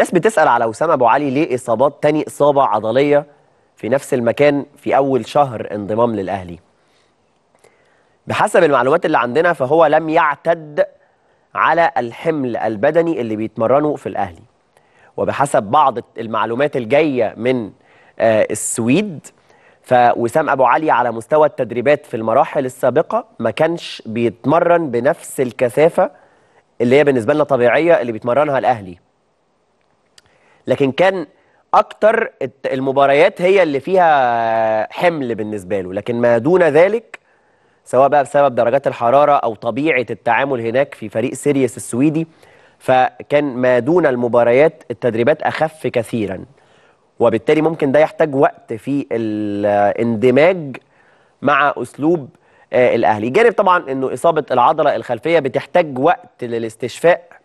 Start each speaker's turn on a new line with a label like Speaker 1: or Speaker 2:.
Speaker 1: ناس بتسأل على وسام أبو علي ليه إصابات تاني إصابة عضلية في نفس المكان في أول شهر انضمام للأهلي بحسب المعلومات اللي عندنا فهو لم يعتد على الحمل البدني اللي بيتمرنه في الأهلي وبحسب بعض المعلومات الجاية من آه، السويد فوسام أبو علي على مستوى التدريبات في المراحل السابقة ما كانش بيتمرن بنفس الكثافة اللي هي بالنسبة لنا طبيعية اللي بيتمرنها الأهلي لكن كان اكتر المباريات هي اللي فيها حمل بالنسبه له لكن ما دون ذلك سواء بقى بسبب درجات الحراره او طبيعه التعامل هناك في فريق سيريس السويدي فكان ما دون المباريات التدريبات اخف كثيرا وبالتالي ممكن ده يحتاج وقت في الاندماج مع اسلوب آه، الاهلي جانب طبعا انه اصابه العضله الخلفيه بتحتاج وقت للاستشفاء